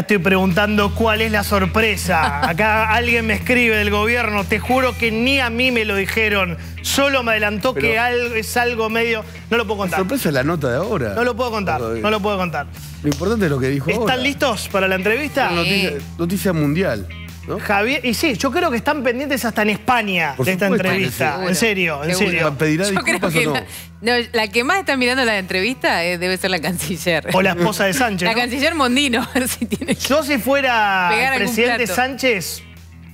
estoy preguntando cuál es la sorpresa. Acá alguien me escribe del gobierno. Te juro que ni a mí me lo dijeron. Solo me adelantó que es algo medio... No lo puedo contar. La sorpresa es la nota de ahora. No lo puedo contar, no lo puedo contar. Lo importante es lo que dijo ¿Están listos para la entrevista? noticia mundial. Javier, y sí, yo creo que están pendientes hasta en España de esta entrevista. en serio, en serio. ¿Pedirá yo creo que no? la, que más está mirando la entrevista eh, debe ser la canciller. O la esposa de Sánchez. La canciller Mondino, tiene Yo si fuera presidente Sánchez,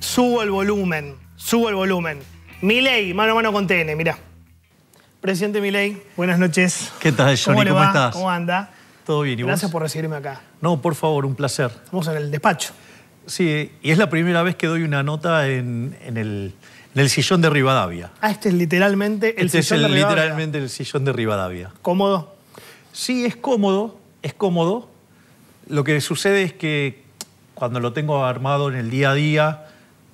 subo el volumen, subo el volumen. Milei, mano a mano con TN, mirá. Presidente Milei, buenas noches. ¿Qué tal, Johnny? ¿Cómo, estás? ¿Cómo anda? Todo bien, Gracias por recibirme acá. No, por favor, un placer. Estamos en el despacho. Sí, y es la primera vez que doy una nota en, el, sillón de Rivadavia. Ah, este es literalmente el este sillón de Rivadavia. literalmente el sillón de Rivadavia. ¿Cómodo? Sí, es cómodo, es cómodo. Lo que sucede es que cuando lo tengo armado en el día a día,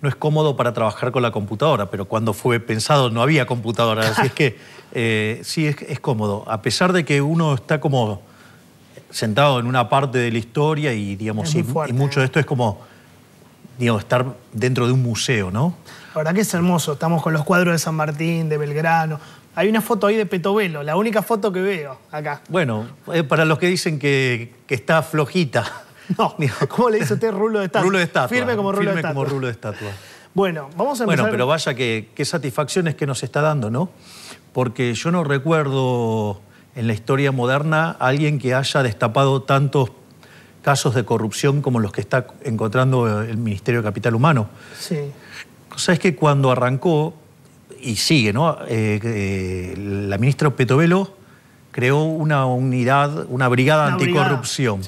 no es cómodo para trabajar con la computadora, pero cuando fue pensado no había computadora, así es que eh, sí es, cómodo. A pesar de que uno está como sentado en una parte de la historia y digamos, y, mucho de ¿eh? esto es como Digo, estar dentro de un museo, ¿no? La verdad que es hermoso. Estamos con los cuadros de San Martín, de Belgrano. Hay una foto ahí de Petovelo, la única foto que veo acá. Bueno, eh, para los que dicen que, está flojita. No, ¿cómo le dice usted rulo de estatua? Rulo de estatua. Firme como rulo de estatua. rulo de estatua. Bueno, vamos a empezar... Bueno, pero vaya que, qué es que nos está dando, ¿no? Porque yo no recuerdo en la historia moderna alguien que haya destapado tantos casos de corrupción como los que está encontrando eh, el Ministerio de Capital Humano. Sí. que cuando arrancó, y sigue, ¿no? Eh, eh, la ministra Petovelo creó una unidad, una brigada anticorrupción.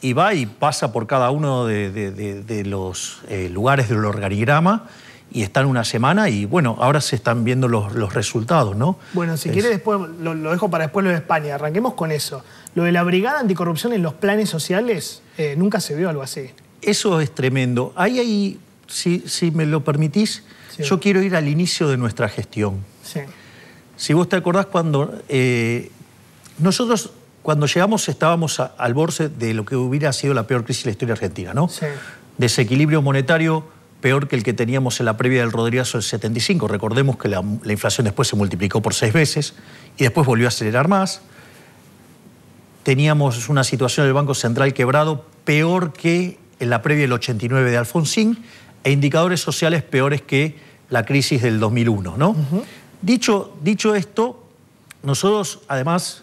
Y va y pasa por cada uno de, los lugares del organigrama y están una semana y bueno, ahora se están viendo los, resultados, ¿no? Bueno, si quiere después lo, lo, dejo para después lo de España, arranquemos con eso. Lo de la brigada anticorrupción en los planes sociales, eh, nunca se vio algo así. Eso es tremendo. Ahí, ahí si, me lo permitís, yo quiero ir al inicio de nuestra gestión. Si vos te acordás cuando eh, nosotros cuando llegamos estábamos al borde de lo que hubiera sido la peor crisis de la historia argentina, ¿no? Sí. Desequilibrio monetario peor que el que teníamos en la previa del Rodrigazo del 75. Recordemos que la, la inflación después se multiplicó por seis veces y después volvió a acelerar más teníamos una situación del Banco Central quebrado peor que en la previa del 89 de Alfonsín e indicadores sociales peores que la crisis del 2001. ¿no? dicho, dicho esto, nosotros además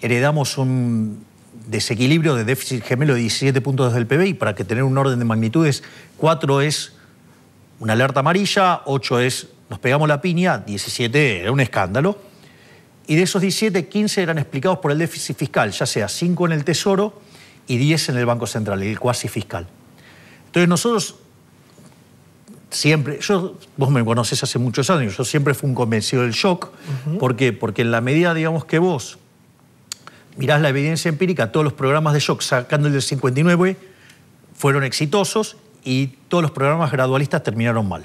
heredamos un desequilibrio de déficit gemelo de 17 puntos del PBI, para que tener un orden de magnitudes, 4 es una alerta amarilla, 8 es nos pegamos la piña, 17 era un escándalo. Y de esos 17, 15 eran explicados por el déficit fiscal, ya sea 5 en el Tesoro y 10 en el Banco Central, el cuasi fiscal. Entonces nosotros siempre, yo, vos me conocés hace muchos años, yo siempre fui un convencido del shock. ¿Por qué? Porque en la medida, digamos, que vos mirás la evidencia empírica, todos los programas de shock, sacando el del 59, fueron exitosos y todos los programas gradualistas terminaron mal.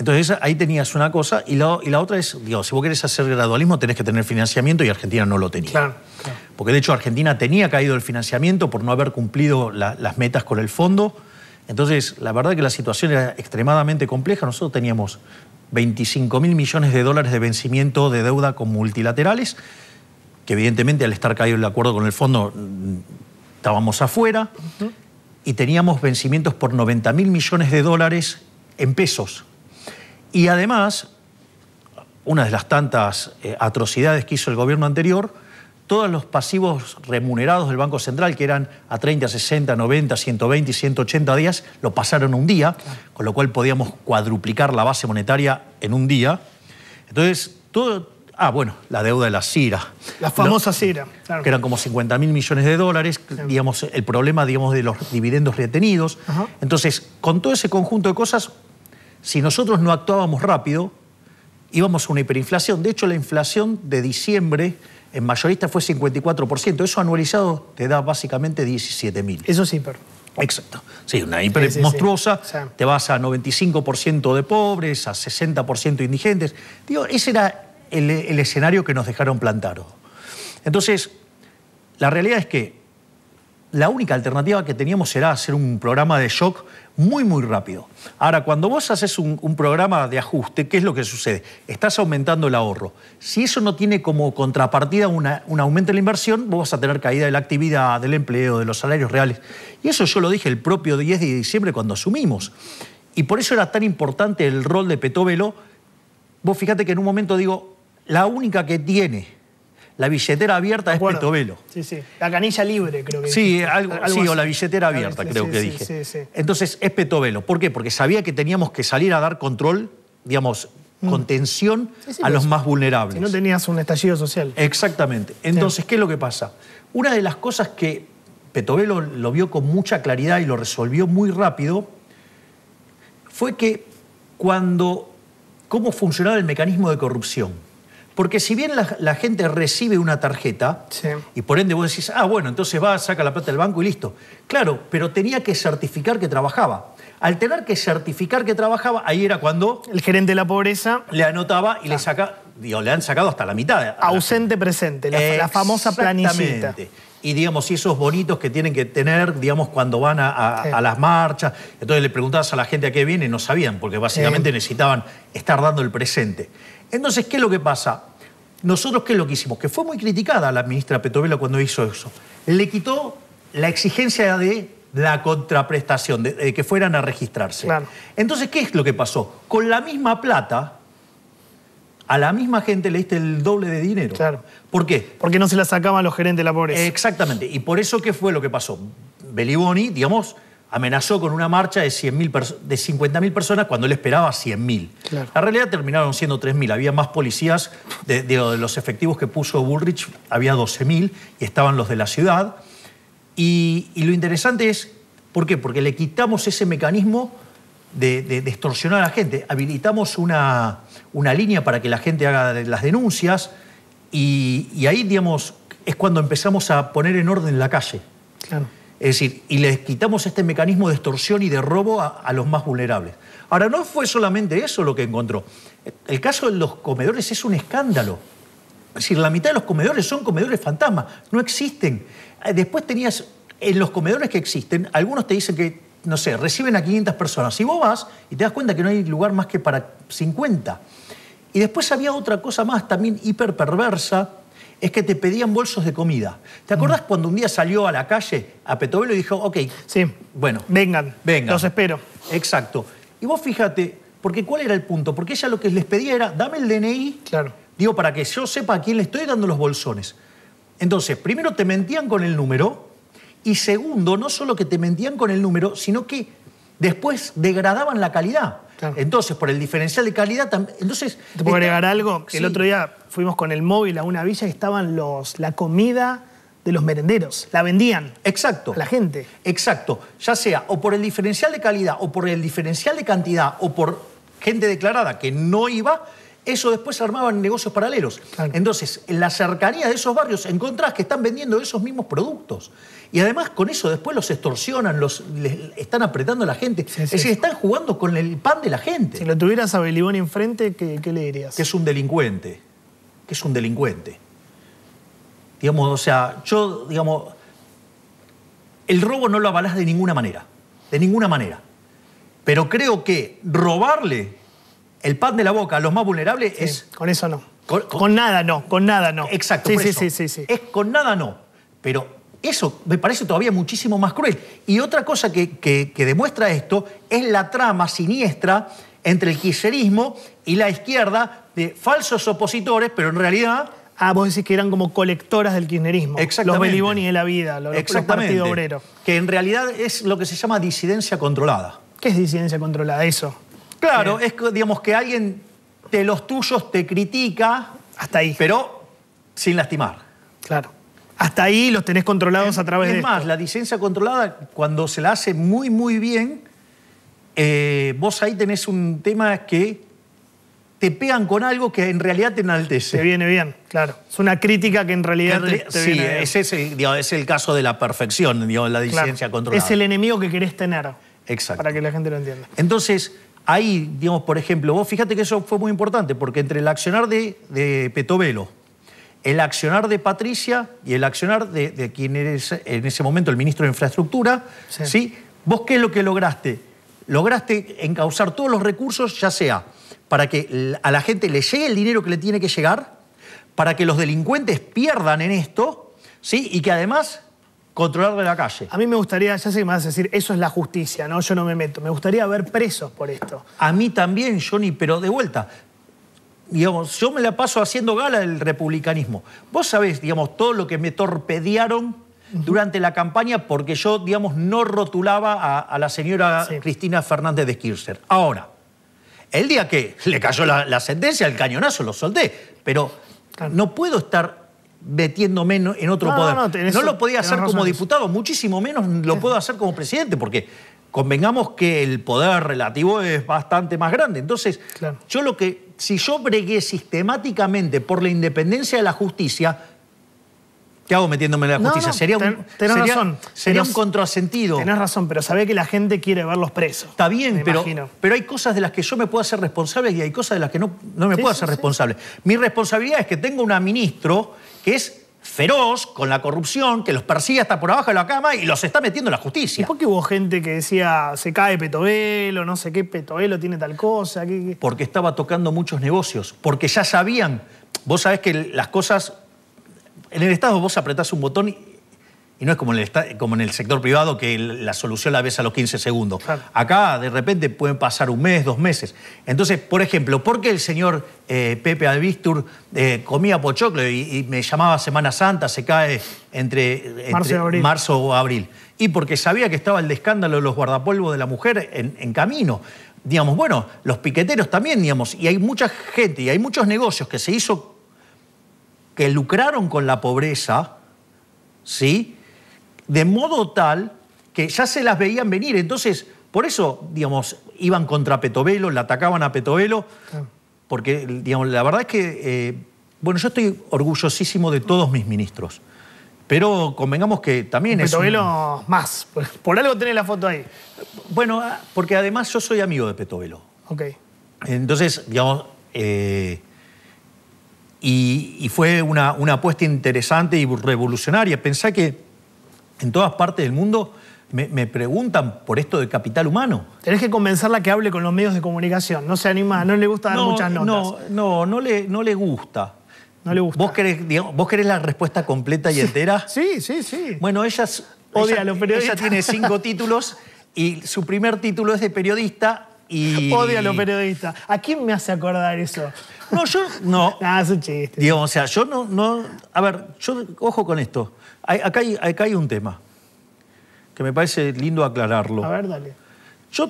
Entonces ahí tenías una cosa y la, otra es, digo, si vos querés hacer gradualismo tenés que tener financiamiento y Argentina no lo tenía. Porque de hecho Argentina tenía caído el financiamiento por no haber cumplido las metas con el fondo. Entonces la verdad que la situación era extremadamente compleja. Nosotros teníamos 25 mil millones de dólares de vencimiento de deuda con multilaterales, que evidentemente al estar caído el acuerdo con el fondo estábamos afuera. Y teníamos vencimientos por 90 mil millones de dólares en pesos y además, una de las tantas eh, atrocidades que hizo el gobierno anterior, todos los pasivos remunerados del Banco Central, que eran a 30, 60, 90, 120 y 180 días, lo pasaron un día, con lo cual podíamos cuadruplicar la base monetaria en un día. Entonces, todo... Ah, bueno, la deuda de la CIRA. La famosa CIRA. Que eran como 50 mil millones de dólares, digamos, el problema digamos, de los dividendos retenidos. Entonces, con todo ese conjunto de cosas, si nosotros no actuábamos rápido, íbamos a una hiperinflación. De hecho, la inflación de diciembre en mayorista fue 54%. Eso anualizado te da básicamente 17.000. Eso es hiper. Exacto. Sí, una hiper monstruosa. Te vas a 95% de pobres, a 60% indigentes. Digo, ese era el, escenario que nos dejaron plantar. Entonces, la realidad es que la única alternativa que teníamos era hacer un programa de shock muy, muy rápido. Ahora, cuando vos haces un, programa de ajuste, ¿qué es lo que sucede? Estás aumentando el ahorro. Si eso no tiene como contrapartida un aumento de la inversión, vos vas a tener caída de la actividad, del empleo, de los salarios reales. Y eso yo lo dije el propio 10 de diciembre cuando asumimos. Y por eso era tan importante el rol de Petovelo. Vos fíjate que en un momento digo, la única que tiene la billetera abierta es Petovelo. Sí, sí. La canilla libre, creo que Sí, algo, sí o la billetera abierta, creo que dije. Entonces, es Petovelo. ¿Por qué? Porque sabía que teníamos que salir a dar control, digamos, mm. contención a los más vulnerables. Si no tenías un estallido social. Exactamente. Entonces, ¿qué es lo que pasa? Una de las cosas que Petovelo lo vio con mucha claridad y lo resolvió muy rápido fue que cuando. ¿Cómo funcionaba el mecanismo de corrupción? Porque si bien la, gente recibe una tarjeta, y por ende vos decís, ah, bueno, entonces va, saca la plata del banco y listo. Claro, pero tenía que certificar que trabajaba. Al tener que certificar que trabajaba, ahí era cuando... El gerente de la pobreza... Le anotaba y le sacaba... Digo, le han sacado hasta la mitad. Ausente presente, la, famosa planicita. y digamos, y esos bonitos que tienen que tener, digamos, cuando van a, las marchas. Entonces le preguntabas a la gente a qué viene y no sabían, porque básicamente eh. necesitaban estar dando el presente. Entonces, ¿qué es lo que pasa? Nosotros, ¿qué es lo que hicimos? Que fue muy criticada la ministra Petovela cuando hizo eso. Le quitó la exigencia de la contraprestación, de, que fueran a registrarse. Entonces, ¿qué es lo que pasó? Con la misma plata, a la misma gente le diste el doble de dinero. Claro. ¿Por qué? Porque no se la sacaban los gerentes de la pobreza. Exactamente. Y por eso, ¿qué fue lo que pasó? Beliboni, digamos, amenazó con una marcha de, de 50.000 personas cuando él esperaba 100.000. La realidad terminaron siendo 3.000. Había más policías, de, los efectivos que puso Bullrich había 12.000 y estaban los de la ciudad. Y, lo interesante es, ¿por qué? Porque le quitamos ese mecanismo de, extorsionar a la gente. Habilitamos una, una, línea para que la gente haga las denuncias y, y ahí, digamos, es cuando empezamos a poner en orden la calle. Claro. Es decir, y les quitamos este mecanismo de extorsión y de robo a, los más vulnerables. Ahora, no fue solamente eso lo que encontró. El caso de los comedores es un escándalo. Es decir, la mitad de los comedores son comedores fantasmas, no existen. Eh, después tenías, en los comedores que existen, algunos te dicen que, no sé, reciben a 500 personas. Y vos vas y te das cuenta que no hay lugar más que para 50. Y después había otra cosa más también hiper perversa, es que te pedían bolsos de comida. ¿Te acordás mm. cuando un día salió a la calle a Petovelo y dijo, ok, sí. bueno, vengan, vengan, los espero. Exacto. Y vos fíjate, porque ¿cuál era el punto? Porque ella lo que les pedía era, dame el DNI, claro. digo, para que yo sepa a quién le estoy dando los bolsones. Entonces, primero te mentían con el número y segundo, no solo que te mentían con el número, sino que después degradaban la calidad. Entonces, por el diferencial de calidad, entonces... ¿Te puedo agregar algo? El otro día fuimos con el móvil a una villa y estaban los, la comida de los merenderos. La vendían. Exacto. la gente. Exacto. Ya sea o por el diferencial de calidad, o por el diferencial de cantidad, o por gente declarada que no iba, eso después se armaban negocios paralelos. Entonces, en la cercanía de esos barrios encontrás que están vendiendo esos mismos productos. Y además con eso después los extorsionan, los, están apretando a la gente. es decir, están jugando con el pan de la gente. Si lo tuvieras a Belibón enfrente, ¿qué, le dirías? Que es un delincuente. Que es un delincuente. Digamos, o sea, yo, digamos, el robo no lo avalás de ninguna manera. De ninguna manera. Pero creo que robarle el pan de la boca a los más vulnerables es. Con eso no. Con, nada no, con nada no. Exacto. sí, sí, sí, sí. Es con nada no. Pero eso me parece todavía muchísimo más cruel. Y otra cosa que, demuestra esto es la trama siniestra entre el kirchnerismo y la izquierda de falsos opositores, pero en realidad Ah, vos decís que eran como colectoras del kirchnerismo. Exactamente. Los Beliboni de la vida, los, Exactamente. Partido Obrero. Que en realidad es lo que se llama disidencia controlada. ¿Qué es disidencia controlada? Eso. Claro, eh. es digamos que alguien de los tuyos te critica. Hasta ahí. Pero sin lastimar. Claro hasta ahí los tenés controlados a través de. Es más, la disidencia controlada, cuando se la hace muy, muy bien, eh, vos ahí tenés un tema que te pegan con algo que en realidad te enaltece. Te viene bien, claro. Es una crítica que en realidad te, viene Ese es, el, caso de la perfección, la disidencia controlada. Es el enemigo que querés tener. Exacto. Para que la gente lo entienda. Entonces, ahí, digamos, por ejemplo, vos fíjate que eso fue muy importante, porque entre el accionar de, de Petovelo, el accionar de Patricia y el accionar de, quien eres en ese momento el ministro de Infraestructura. Sí. ¿Vos qué es lo que lograste? Lograste encauzar todos los recursos, ya sea para que a la gente le llegue el dinero que le tiene que llegar, para que los delincuentes pierdan en esto, ¿sí? Y que además controlar de la calle. A mí me gustaría, ya sé que me vas a decir, eso es la justicia, ¿no? Yo no me meto. Me gustaría ver presos por esto. A mí también, Johnny, pero de vuelta, digamos, yo me la paso haciendo gala del republicanismo. Vos sabés, digamos, todo lo que me torpedearon durante la campaña porque yo, digamos, no rotulaba a, la señora Cristina Fernández de Kirchner. Ahora, el día que le cayó la, sentencia, el cañonazo lo solté, pero no puedo estar metiéndome en otro poder. No, lo podía hacer como diputado, muchísimo menos lo puedo hacer como presidente, porque convengamos que el poder relativo es bastante más grande. Entonces, yo lo que si yo bregué sistemáticamente por la independencia de la justicia, ¿qué hago metiéndome en la justicia? sería un, razón. Sería un contrasentido. Tenés razón, pero sabés que la gente quiere verlos presos. Está bien, pero, pero hay cosas de las que yo me puedo hacer responsable y hay cosas de las que no, no me puedo hacer responsable. Mi responsabilidad es que tengo una ministro que es feroz con la corrupción que los persigue hasta por abajo de la cama y los está metiendo en la justicia. ¿Y por qué hubo gente que decía se cae Petovelo, no sé qué Petovelo tiene tal cosa? Porque estaba tocando muchos negocios, porque ya sabían. Vos sabés que las cosas. En el Estado vos apretás un botón y y no es como en el, sector privado que la solución la ves a los 15 segundos. Acá de repente pueden pasar un mes, dos meses. Entonces, por ejemplo, ¿por qué el señor eh, Pepe Albistur eh, comía pochoclo y, me llamaba Semana Santa, se cae entre, marzo, o abril? Y porque sabía que estaba el escándalo de los guardapolvos de la mujer en camino digamos, bueno, los piqueteros también, digamos, y hay mucha gente y hay muchos negocios que se hizo, que lucraron con la pobreza, ¿sí? de modo tal que ya se las veían venir. Entonces, por eso, digamos, iban contra Petovelo, la atacaban a Petovelo, porque, digamos, la verdad es que, eh, bueno, yo estoy orgullosísimo de todos mis ministros. Pero convengamos que también es. Petovelo más. Por, algo tenés la foto ahí. Bueno, ah, porque además yo soy amigo de Petovelo. Ok. Entonces, digamos. Eh, y, fue una, una apuesta interesante y revolucionaria. Pensá que en todas partes del mundo me, preguntan por esto de capital humano. Tenés que convencerla que hable con los medios de comunicación. No se anima, no le gusta dar muchas notas. No, no, le, no le gusta. No le gusta. ¿Vos querés, la respuesta completa y entera? Sí, sí, sí. Bueno, ellas, Odia los ella tiene cinco títulos y su primer título es de periodista y... Odio a los periodistas. ¿A quién me hace acordar eso? No, yo no. Nada, ah, es un chiste. o sea, yo no, no. A ver, yo ojo con esto. acá, hay, acá hay un tema que me parece lindo aclararlo. A ver, dale. Yo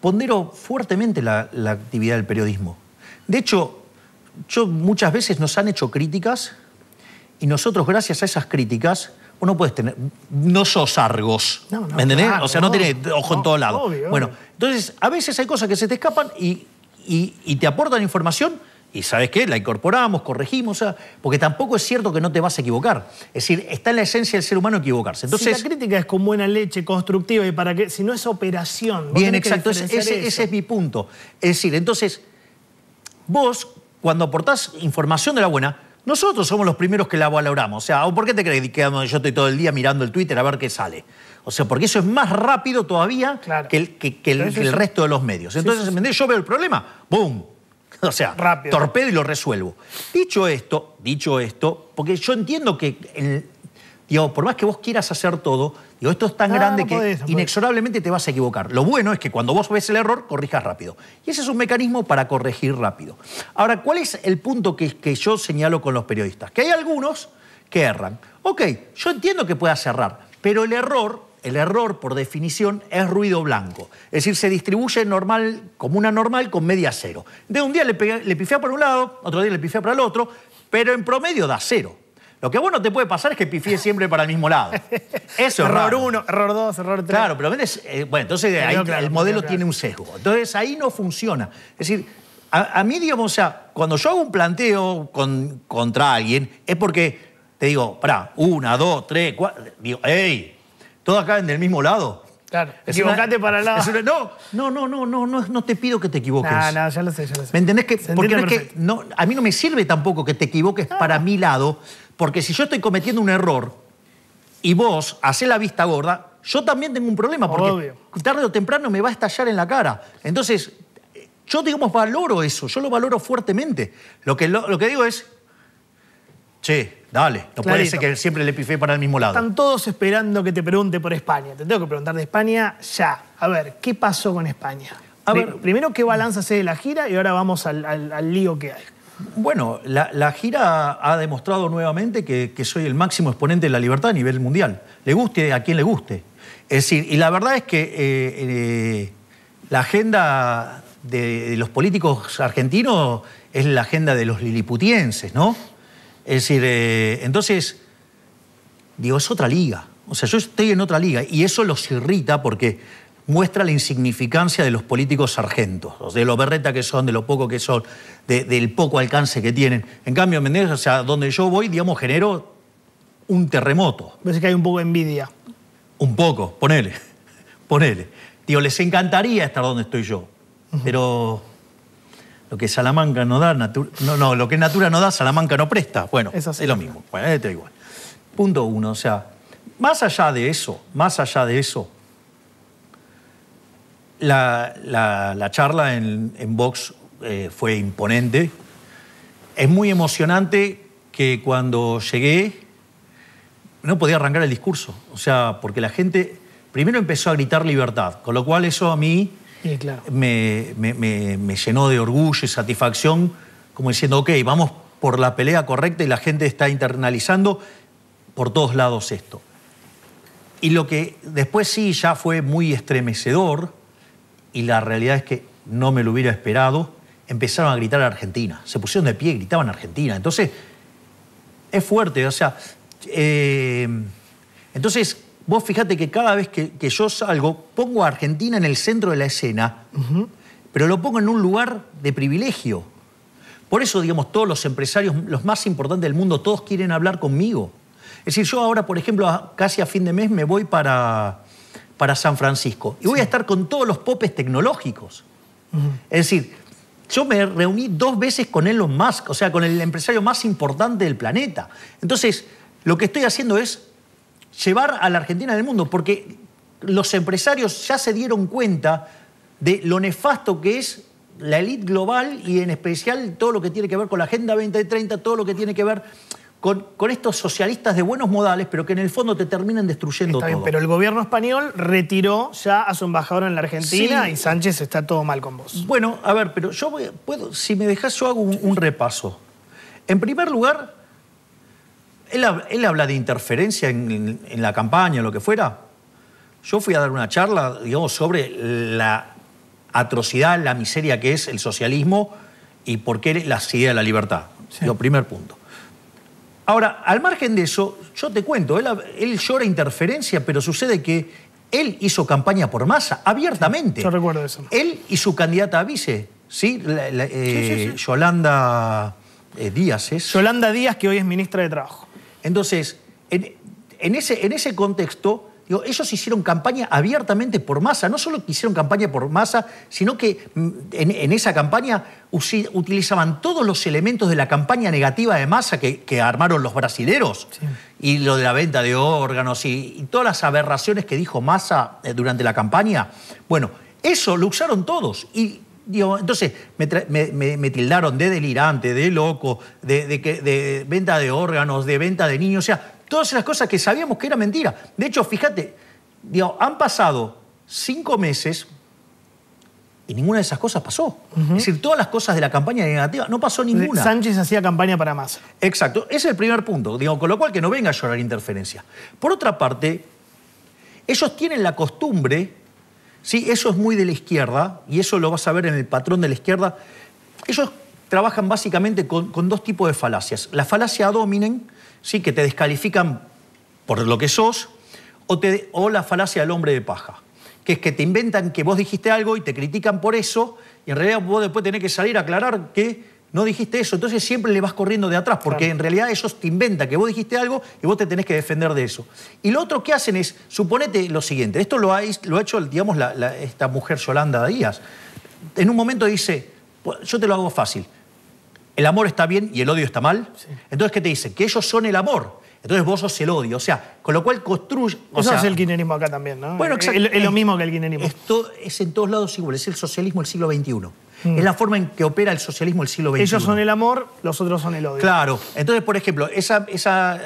pondero fuertemente la, actividad del periodismo. De hecho, yo muchas veces nos han hecho críticas y nosotros, gracias a esas críticas, uno puedes tener. No sos Argos. entendés? o sea, no, tiene ojo en todo lado Bueno, entonces, a veces hay cosas que se te escapan y, te aportan información. Y sabes qué, la incorporamos, corregimos, porque tampoco es cierto que no te vas a equivocar. Es decir, está en la esencia del ser humano equivocarse. Entonces, si la crítica es con buena leche, constructiva, y para que, si no es operación. Bien, exacto, ese, ese es mi punto. Es decir, entonces, vos, cuando aportás información de la buena, nosotros somos los primeros que la valoramos. O sea, ¿por qué te crees que yo estoy todo el día mirando el Twitter a ver qué sale? O sea, porque eso es más rápido todavía que, el, que, el, resto de los medios. Entonces, yo veo el problema, ¡boom! O sea, Rápido. torpedo y lo resuelvo. Dicho esto, dicho esto, porque yo entiendo que el, Digo, por más que vos quieras hacer todo, digo, esto es tan ah, grande que inexorablemente te vas a equivocar. Lo bueno es que cuando vos ves el error, corrijas rápido. Y ese es un mecanismo para corregir rápido. Ahora, ¿cuál es el punto que, que yo señalo con los periodistas? Que hay algunos que erran. Ok, yo entiendo que puedas errar, pero el error el error, por definición, es ruido blanco. Es decir, se distribuye normal, como una normal, con media cero. De un día le, para un lado, otro día le pifea para el otro, pero en promedio da cero. Lo que bueno te puede pasar es que pifié siempre para el mismo lado. Eso es Error uno, error dos, error tres. Claro, pero a eh, bueno, entonces ahí el modelo tiene un sesgo. Entonces ahí no funciona. Es decir, a, mí, digamos, o sea, cuando yo hago un planteo contra alguien, es porque te digo, para una, dos, tres, cuatro. Digo, ¡hey! ¿Todos caen del mismo lado? Claro, equivocate para el lado. no, no, no, no, no, no, te pido que te equivoques. No, ah, no, ya lo sé, ya lo sé. ¿Me entendés? Que, porque no es que, a mí no me sirve tampoco que te equivoques ah. para mi lado, porque si yo estoy cometiendo un error y vos hacés la vista gorda, yo también tengo un problema, porque tarde o temprano me va a estallar en la cara. Entonces, yo, digamos, valoro eso, yo lo valoro fuertemente. Lo que, lo, que digo es, che, dale, no parece que siempre le pifé para el mismo lado. Están todos esperando que te pregunte por España. Te tengo que preguntar de España ya. A ver, ¿qué pasó con España? A ver, primero, ¿qué balanza hace de la gira? Y ahora vamos al lío que hay. Bueno, la, gira ha demostrado nuevamente que, soy el máximo exponente de la libertad a nivel mundial. Le guste a quien le guste. Es decir, y la verdad es que eh, eh, la agenda de, los políticos argentinos es la agenda de los liliputienses, ¿no? Es decir, eh, entonces, digo, es otra liga. O sea, yo estoy en otra liga y eso los irrita porque muestra la insignificancia de los políticos sargentos, de lo berreta que son, de lo poco que son, del poco alcance que tienen. En cambio, Mendez o sea, donde yo voy, digamos, genero un terremoto. Parece que hay un poco de envidia. Un poco, ponele, ponele. Tío, les encantaría estar donde estoy yo, pero lo que Salamanca no da, no, no, lo que Natura no da, Salamanca no presta. Bueno, es, lo mismo, bueno, igual. Punto uno, o sea, más allá de eso, más allá de eso, la, la, charla en, en Vox eh, fue imponente. Es muy emocionante que cuando llegué no podía arrancar el discurso. O sea, porque la gente primero empezó a gritar libertad, con lo cual eso a mí me, me, me, me, llenó de orgullo y satisfacción, como diciendo, ok, vamos por la pelea correcta y la gente está internalizando por todos lados esto. Y lo que después sí ya fue muy estremecedor y la realidad es que no me lo hubiera esperado, empezaron a gritar a Argentina. Se pusieron de pie y gritaban Argentina. Entonces, es fuerte, o sea. Eh, entonces, vos fíjate que cada vez que, yo salgo, pongo a Argentina en el centro de la escena, pero lo pongo en un lugar de privilegio. Por eso, digamos, todos los empresarios, los más importantes del mundo, todos quieren hablar conmigo. Es decir, yo ahora, por ejemplo, casi a fin de mes me voy para, para San Francisco. Y voy a estar con todos los popes tecnológicos. Es decir, yo me reuní dos veces con Elon Musk, o sea, con el empresario más importante del planeta. Entonces, lo que estoy haciendo es llevar a la Argentina del mundo, porque los empresarios ya se dieron cuenta de lo nefasto que es la élite global y en especial todo lo que tiene que ver con la Agenda 2030, todo lo que tiene que ver con, estos socialistas de buenos modales, pero que en el fondo te terminan destruyendo está pero el gobierno español retiró ya a su embajador en la Argentina y Sánchez está todo mal con vos. Bueno, a ver, pero yo puedo, si me dejas, yo hago un, repaso. En primer lugar, él, habla de interferencia en, la campaña, lo que fuera. Yo fui a dar una charla, digamos, sobre la atrocidad, la miseria que es el socialismo y por qué la idea de la libertad. Sí. primer punto. Ahora, al margen de eso, yo te cuento, él, llora interferencia, pero sucede que él hizo campaña por masa, abiertamente. Yo recuerdo eso. Él y su candidata a vice, ¿sí? Eh, Yolanda eh, Díaz es. Yolanda Díaz, que hoy es ministra de Trabajo. Entonces, ese, en ese contexto, Digo, ellos hicieron campaña abiertamente por masa. No solo hicieron campaña por masa, sino que mm, en, esa campaña utilizaban todos los elementos de la campaña negativa de masa que, armaron los brasileros. Y lo de la venta de órganos y, todas las aberraciones que dijo masa eh, durante la campaña. Bueno, eso lo usaron todos. Y Digo, entonces me, tildaron de delirante, de loco, de, de, venta de órganos, de venta de niños. O sea, Todas esas cosas que sabíamos que era mentira. De hecho, fíjate, han pasado cinco meses y ninguna de esas cosas pasó. Es decir, todas las cosas de la campaña negativa, no pasó ninguna. Sánchez hacía campaña para más. Exacto, ese es el primer punto. Digo, con lo cual que no venga a llorar interferencia. Por otra parte, ellos tienen la costumbre, ¿sí? eso es muy de la izquierda, y eso lo vas a ver en el patrón de la izquierda, ellos trabajan básicamente con, dos tipos de falacias. La falacia dominen ¿sí? que te descalifican por lo que sos, o, te, la falacia del hombre de paja, que es que te inventan que vos dijiste algo y te critican por eso, y en realidad vos después tenés que salir a aclarar que no dijiste eso, entonces siempre le vas corriendo de atrás, porque en realidad ellos te inventan que vos dijiste algo y vos te tenés que defender de eso. Y lo otro que hacen es, suponete lo siguiente, esto lo ha, lo ha hecho, digamos, esta mujer Yolanda Díaz, en un momento dice, pues, yo te lo hago fácil, el amor está bien y el odio está mal. Entonces, ¿qué te dicen? Que ellos son el amor. Entonces vos sos el odio. O sea, con lo cual construye. O Eso sea, es el kirchnerismo acá también, ¿no? Bueno, exacto. Es, lo mismo que el kirchnerismo. Esto es en todos lados igual. Es el socialismo del siglo XXI. Mm. Es la forma en que opera el socialismo del siglo XXI. Ellos son el amor, los otros son el odio. Claro. Entonces, por ejemplo, esa, esa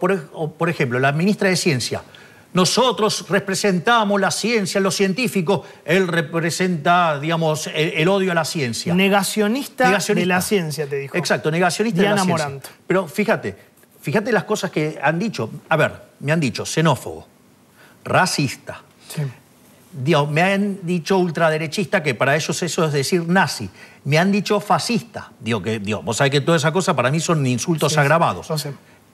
por, por ejemplo, la ministra de Ciencia nosotros representamos la ciencia, los científicos. Él representa, digamos, el, odio a la ciencia. Negacionista, de la ciencia, te dijo. Exacto, negacionista de la ciencia. Pero fíjate, fíjate las cosas que han dicho. A ver, me han dicho xenófobo, racista. me han dicho ultraderechista, que para ellos eso es decir nazi. Me han dicho fascista. Digo, que, Dios, vos sabés que toda esa cosa para mí son insultos agravados.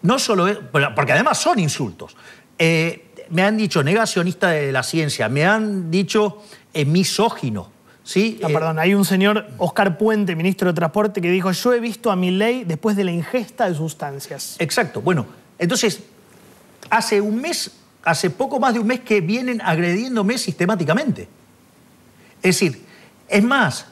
No solo, porque además son insultos. Eh, me han dicho negacionista de la ciencia, me han dicho eh, misógino. ¿sí? Ah, eh, perdón, hay un señor, Oscar Puente, ministro de Transporte, que dijo, yo he visto a mi ley después de la ingesta de sustancias. Exacto, bueno, entonces, hace un mes, hace poco más de un mes que vienen agrediéndome sistemáticamente. Es decir, es más,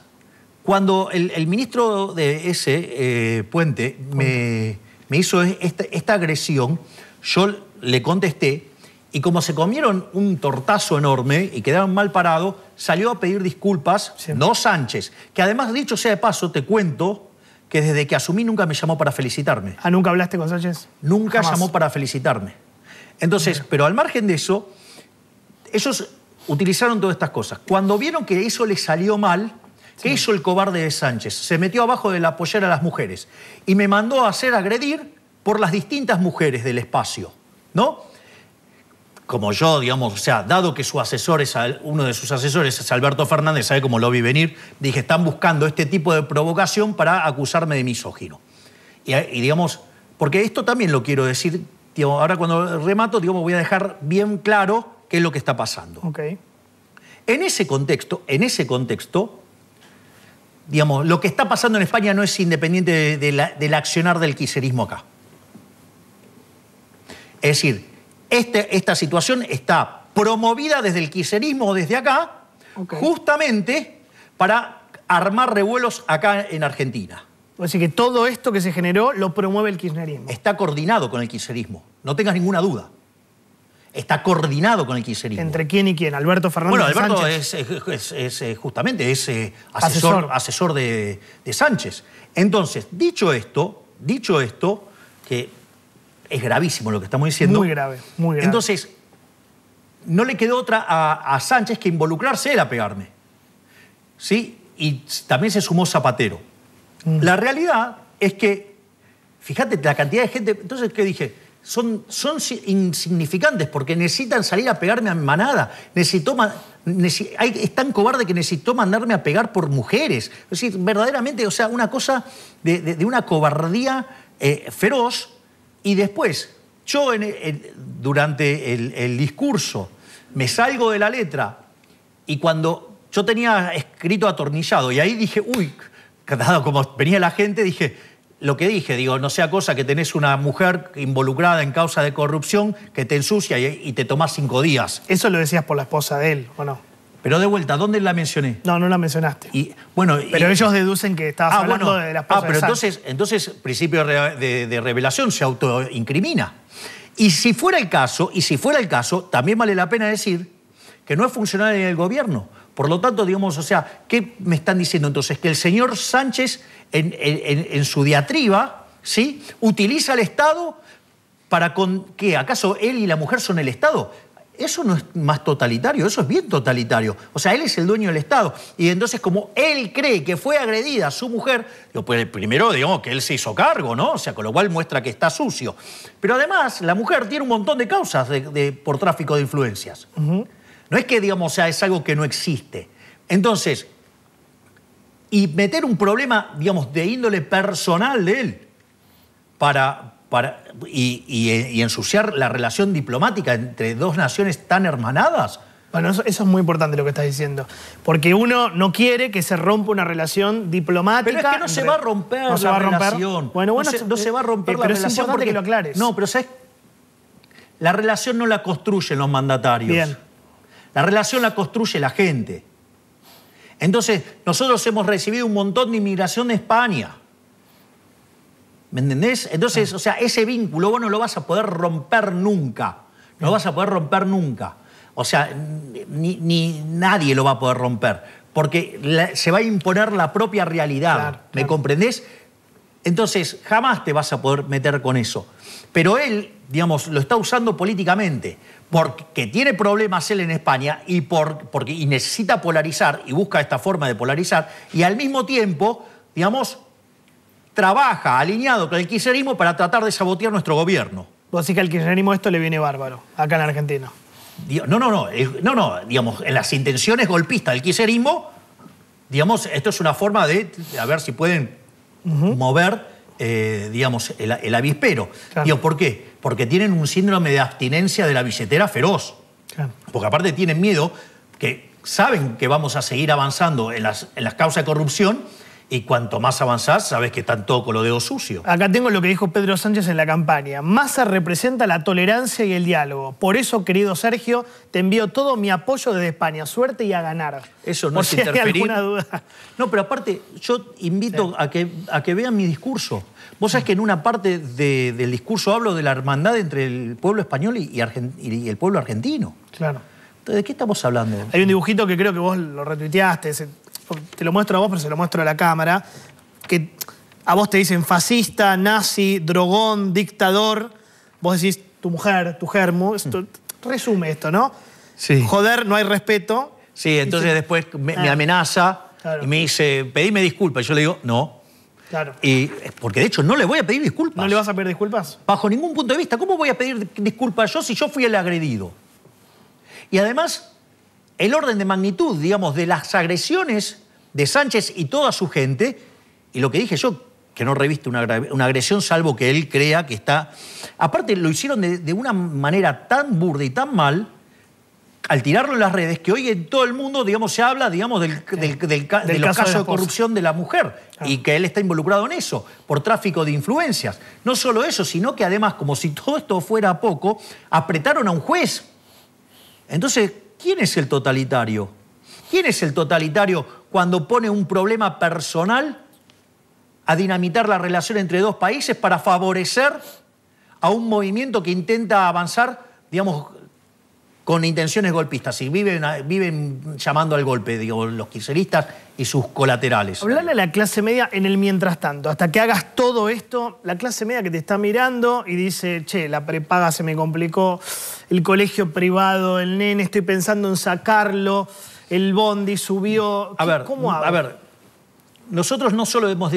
cuando el, ministro de ese, eh, Puente, me, hizo esta, esta agresión, yo le contesté, y como se comieron un tortazo enorme y quedaron mal parados, salió a pedir disculpas, no Sánchez, que además, dicho sea de paso, te cuento que desde que asumí nunca me llamó para felicitarme. ¿Ah, nunca hablaste con Sánchez? Nunca llamó para felicitarme. Entonces, pero al margen de eso, ellos utilizaron todas estas cosas. Cuando vieron que eso les salió mal, ¿qué hizo el cobarde de Sánchez? Se metió abajo de la pollera a las mujeres y me mandó a hacer agredir por las distintas mujeres del espacio, ¿no? como yo, digamos, o sea, dado que su asesor es uno de sus asesores es Alberto Fernández, sabe cómo lo vi venir, dije, están buscando este tipo de provocación para acusarme de misógino. Y, digamos, porque esto también lo quiero decir, ahora cuando remato, digamos, voy a dejar bien claro qué es lo que está pasando. En ese contexto, en ese contexto, digamos, lo que está pasando en España no es independiente del accionar del quiserismo acá. Es decir, este, esta situación está promovida desde el kirchnerismo desde acá, justamente para armar revuelos acá en Argentina. Así que todo esto que se generó lo promueve el kirchnerismo. Está coordinado con el kirchnerismo, no tengas ninguna duda. Está coordinado con el kirchnerismo. ¿Entre quién y quién? ¿Alberto Fernández Bueno, Alberto es, eh, justamente es asesor, asesor. de, de Sánchez. Entonces, dicho esto, dicho esto, que es gravísimo lo que estamos diciendo. Muy grave, muy grave. Entonces, no le quedó otra a, Sánchez que involucrarse él a pegarme. ¿Sí? Y también se sumó Zapatero. Mm. La realidad es que, fíjate, la cantidad de gente. Entonces, ¿qué dije? Son, son insignificantes porque necesitan salir a pegarme a manada. Necesitó, es tan cobarde que necesitó mandarme a pegar por mujeres. Es decir, verdaderamente, o sea, una cosa de, una cobardía eh, feroz y después, yo durante el, discurso me salgo de la letra y cuando yo tenía escrito atornillado y ahí dije, uy, como venía la gente, dije, lo que dije, digo, no sea cosa que tenés una mujer involucrada en causa de corrupción que te ensucia y, te tomás cinco días. ¿Eso lo decías por la esposa de él o no? Pero de vuelta, ¿dónde la mencioné? No, no la mencionaste. Y, bueno, pero ellos deducen que está. ah, bueno, de la Ah, pero entonces, entonces, principio de, revelación se autoincrimina. Y si fuera el caso, y si fuera el caso, también vale la pena decir que no es funcionario en el gobierno. Por lo tanto, digamos, o sea, ¿qué me están diciendo entonces? Que el señor Sánchez, en, su diatriba, ¿sí? utiliza al Estado para con. ¿Qué? ¿Acaso él y la mujer son el Estado? Eso no es más totalitario, eso es bien totalitario. O sea, él es el dueño del Estado. Y entonces, como él cree que fue agredida su mujer, pues primero digamos que él se hizo cargo, ¿no? O sea, con lo cual muestra que está sucio. Pero además, la mujer tiene un montón de causas de, por tráfico de influencias. No es que, digamos, o sea, es algo que no existe. Entonces, y meter un problema, digamos, de índole personal de él para, y, ensuciar la relación diplomática entre dos naciones tan hermanadas? Bueno, eso, es muy importante lo que estás diciendo. Porque uno no quiere que se rompa una relación diplomática. Pero es que no se va a romper no la se relación. Bueno, bueno, no se, va a romper eh, la pero relación. Es importante que lo aclares. No, pero ¿sabes? La relación no la construyen los mandatarios. Bien. La relación la construye la gente. Entonces, nosotros hemos recibido un montón de inmigración de España. ¿Me entendés? Entonces, o sea, ese vínculo vos no lo vas a poder romper nunca. No lo vas a poder romper nunca. O sea, ni, nadie lo va a poder romper. Porque se va a imponer la propia realidad. ¿Me comprendés? Entonces, jamás te vas a poder meter con eso. Pero él, digamos, lo está usando políticamente, porque tiene problemas él en España y, por, porque, y necesita polarizar y busca esta forma de polarizar, y al mismo tiempo, digamos, trabaja alineado con el kirchnerismo para tratar de sabotear nuestro gobierno. Así que al kirchnerismo esto le viene bárbaro, acá en Argentina. No, no, no, no, no, digamos, en las intenciones golpistas del kirchnerismo, digamos, esto es una forma de, a ver si pueden mover, eh, digamos, el, avispero. ¿por qué? Porque tienen un síndrome de abstinencia de la billetera feroz. Porque aparte tienen miedo, que saben que vamos a seguir avanzando en las, en las causas de corrupción, y cuanto más avanzás, sabes que están todos con los dedos sucios. Acá tengo lo que dijo Pedro Sánchez en la campaña. Massa representa la tolerancia y el diálogo. Por eso, querido Sergio, te envío todo mi apoyo desde España. Suerte y a ganar. Eso no Por duda. No, pero aparte, yo invito a, que, a que vean mi discurso. Vos sabés que en una parte del discurso hablo de la hermandad entre el pueblo español y, el pueblo argentino. Claro. Entonces, ¿De qué estamos hablando? Hay un dibujito que creo que vos lo retuiteaste, te lo muestro a vos, pero se lo muestro a la cámara, que a vos te dicen fascista, nazi, drogón, dictador, vos decís tu mujer, tu germo, esto, mm. resume esto, ¿no? Sí. Joder, no hay respeto. Sí, entonces después me, ah, amenaza y me dice, pedime disculpas. Y Yo le digo, no. Claro. Y, eh, porque de hecho no le voy a pedir disculpas. ¿No le vas a pedir disculpas? Bajo ningún punto de vista. ¿Cómo voy a pedir disculpas yo si yo fui el agredido? Y además el orden de magnitud, digamos, de las agresiones de Sánchez y toda su gente, y lo que dije yo, que no reviste una, agresión salvo que él crea que está... Aparte, lo hicieron de, una manera tan burda y tan mal, al tirarlo en las redes, que hoy en todo el mundo, digamos, se habla, digamos, del, caso, de, corrupción de la mujer y que él está involucrado en eso, por tráfico de influencias. No solo eso, sino que además, como si todo esto fuera poco, apretaron a un juez. Entonces, ¿quién es el totalitario? ¿Quién es el totalitario cuando pone un problema personal a dinamitar la relación entre dos países para favorecer a un movimiento que intenta avanzar, digamos, con intenciones golpistas y viven, viven llamando al golpe, digo, los kirchneristas y sus colaterales. Hablarle a la clase media en el mientras tanto, hasta que hagas todo esto, la clase media que te está mirando y dice, che, la prepaga se me complicó, el colegio privado, el nene, estoy pensando en sacarlo, el bondi subió. A ver, ¿cómo hago? A ver, nosotros no solo hemos,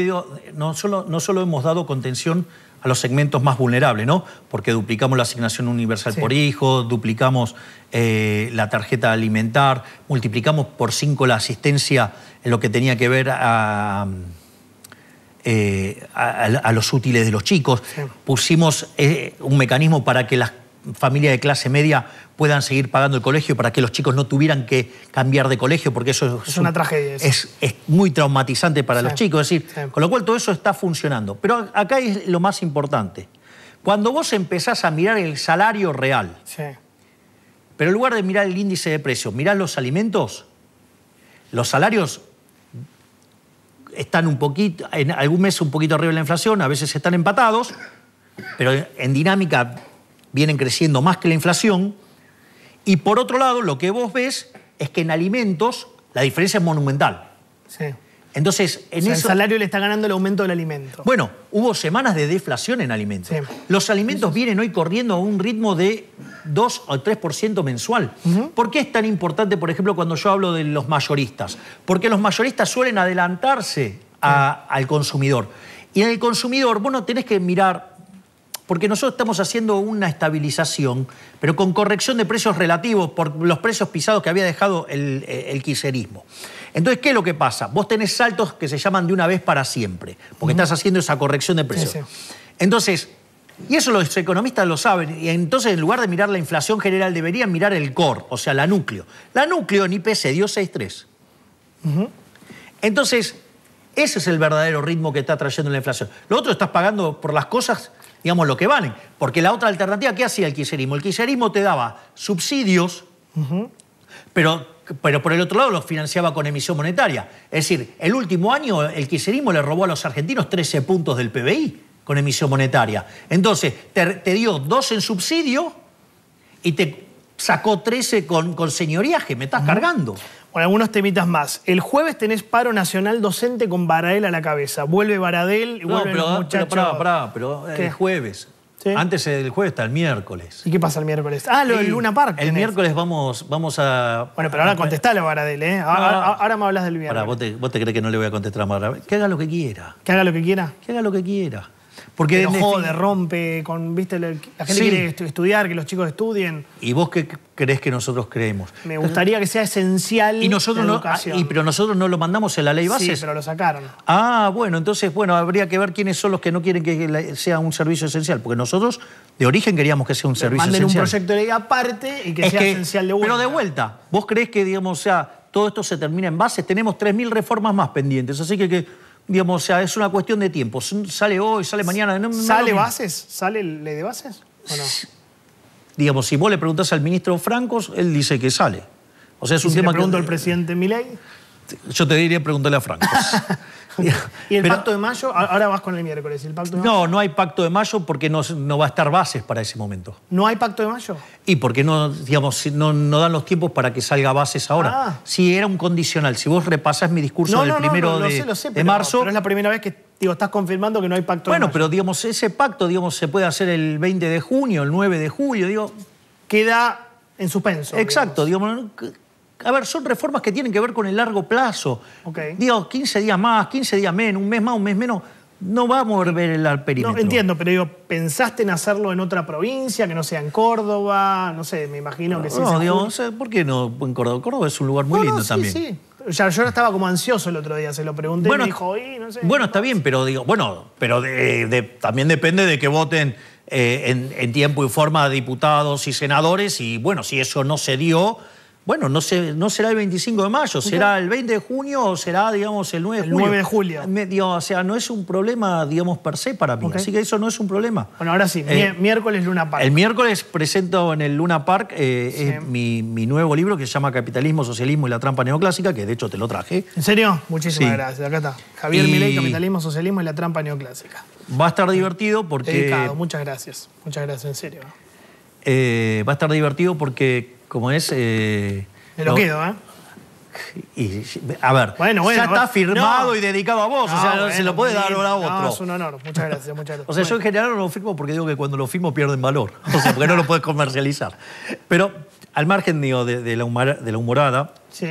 no solo hemos dado contención, a los segmentos más vulnerables, ¿no? Porque duplicamos la asignación universal por hijo, duplicamos eh, la tarjeta alimentar, multiplicamos por cinco la asistencia en lo que tenía que ver a, eh, los útiles de los chicos, pusimos eh, un mecanismo para que las familia de clase media puedan seguir pagando el colegio, para que los chicos no tuvieran que cambiar de colegio, porque eso es, una tragedia. Es, muy traumatizante para los chicos. Es decir, con lo cual todo eso está funcionando. Pero acá es lo más importante. Cuando vos empezás a mirar el salario real, pero en lugar de mirar el índice de precios, mirar los alimentos, los salarios están un poquito, en algún mes un poquito arriba de la inflación, a veces están empatados, pero en dinámica vienen creciendo más que la inflación. Y por otro lado, lo que vos ves es que en alimentos la diferencia es monumental. Sí. Entonces, en El salario le está ganando el aumento del alimento. Bueno, hubo semanas de deflación en alimentos. Los alimentos vienen hoy corriendo a un ritmo de 2 o 3% mensual. ¿Por qué es tan importante, por ejemplo, cuando yo hablo de los mayoristas? Porque los mayoristas suelen adelantarse al consumidor. Y en el consumidor, bueno tenés que mirar porque nosotros estamos haciendo una estabilización, pero con corrección de precios relativos por los precios pisados que había dejado el, eh, el quiserismo. Entonces, ¿qué es lo que pasa? Vos tenés saltos que se llaman de una vez para siempre, porque estás haciendo esa corrección de precios. Entonces, y eso los economistas lo saben. Y entonces, en lugar de mirar la inflación general, deberían mirar el core, o sea, la núcleo. La núcleo en IPC dio 6,3. Entonces, ese es el verdadero ritmo que está trayendo la inflación. Lo otro estás pagando por las cosas digamos, lo que valen. Porque la otra alternativa, ¿qué hacía el kirchnerismo? El kirchnerismo te daba subsidios, pero, pero por el otro lado los financiaba con emisión monetaria. Es decir, el último año el kirchnerismo le robó a los argentinos 13 puntos del PBI con emisión monetaria. Entonces, te, dio dos en subsidio y te sacó 13 con, con señoriaje, me estás cargando. Bueno, algunos temitas más. El jueves tenés paro nacional docente con Baradel a la cabeza. Vuelve Baradel, y vuelve pero, los muchachos. Pero, pará, pero eh, el jueves. Antes del jueves está el miércoles. ¿Y qué pasa el miércoles? Ah, lo de Luna Park. El miércoles vamos, vamos a. Bueno, pero ahora contestalo a Baradel, ¿eh? Ahora, me hablas del viernes. Ahora, ¿vos te, crees que no le voy a contestar a Baradel. Que haga lo que quiera. Que haga lo que quiera. Que haga lo que quiera. Porque pero rompe, con, ¿viste? la gente quiere estudiar, que los chicos estudien. ¿Y vos qué crees que nosotros creemos? Me gustaría que sea esencial y nosotros no, ah, Y, pero nosotros no lo mandamos en la ley base. Sí, pero lo sacaron. Ah, bueno, entonces, bueno, habría que ver quiénes son los que no quieren que sea un servicio esencial, porque nosotros de origen queríamos que sea un servicio esencial. Manden un proyecto de ley aparte y que sea esencial de vuelta. Pero de vuelta, ¿vos crees que, digamos, o sea, todo esto se termina en base, Tenemos 3.000 reformas más pendientes, así que, que Digamos, o sea, es una cuestión de tiempo. Sale hoy, sale mañana. ¿Sale bases? ¿Sale le de bases? ¿O no? Digamos, si vos le preguntás al ministro Francos, él dice que sale. O sea, es un tema le pregunto al presidente Milei? Yo te diría, preguntarle a Francos. ¿Y el pacto de mayo? Ahora vas con el miércoles. No, no hay pacto de mayo porque no, va a estar bases para ese momento. ¿No hay pacto de mayo? Y porque no, digamos, no, dan los tiempos para que salga bases ahora. Si ah. Sí, era un condicional. Si vos repasas mi discurso del primero de, marzo... es la primera vez que Digo, estás confirmando que no hay pacto. Bueno, de mayo. pero digamos, ese pacto digamos, se puede hacer el 20 de junio, el 9 de julio, digo. Queda en suspenso. Exacto, digamos. digamos a ver, son reformas que tienen que ver con el largo plazo. Digo, 15 días más, 15 días menos, un mes más, un mes menos. No vamos a volver el perímetro. No, entiendo, pero digo, ¿pensaste en hacerlo en otra provincia, que no sea en Córdoba? No sé, me imagino que sí. No, digo, ¿por qué no en Córdoba? Córdoba es un lugar muy lindo también. Sí, ya, yo estaba como ansioso el otro día, se lo pregunté bueno, y me dijo, Bueno, está bien, pero digo, bueno, pero también depende de que voten eh, en, tiempo y forma diputados y senadores, y bueno, si eso no se dio bueno, no, sé, no será el 25 de mayo, será el 20 de junio o será, digamos, el 9 de el julio. 9 de julio. o sea, no es un problema, digamos, per se para mí. Así que eso no es un problema. Bueno, ahora sí, eh, miércoles Luna Park. El miércoles presento en el Luna Park eh, mi, nuevo libro que se llama Capitalismo, Socialismo y la Trampa Neoclásica, que de hecho te lo traje. ¿En serio? Muchísimas gracias. Acá está. Javier y... Capitalismo, Socialismo y la Trampa Neoclásica. Va a estar divertido porque... Dedicado. Muchas gracias. Muchas gracias, en serio. Eh, va a estar divertido porque como es... Eh, lo, quedo, ¿eh? a ver, ya está firmado y dedicado a vos, o sea, se lo puede dar ahora a otro. No, es un honor, muchas gracias, muchas gracias. O sea, yo en general no lo firmo porque digo que cuando lo firmo pierden valor, o sea, porque no lo puedes comercializar. Pero al margen digo, de, la, humorada, sí.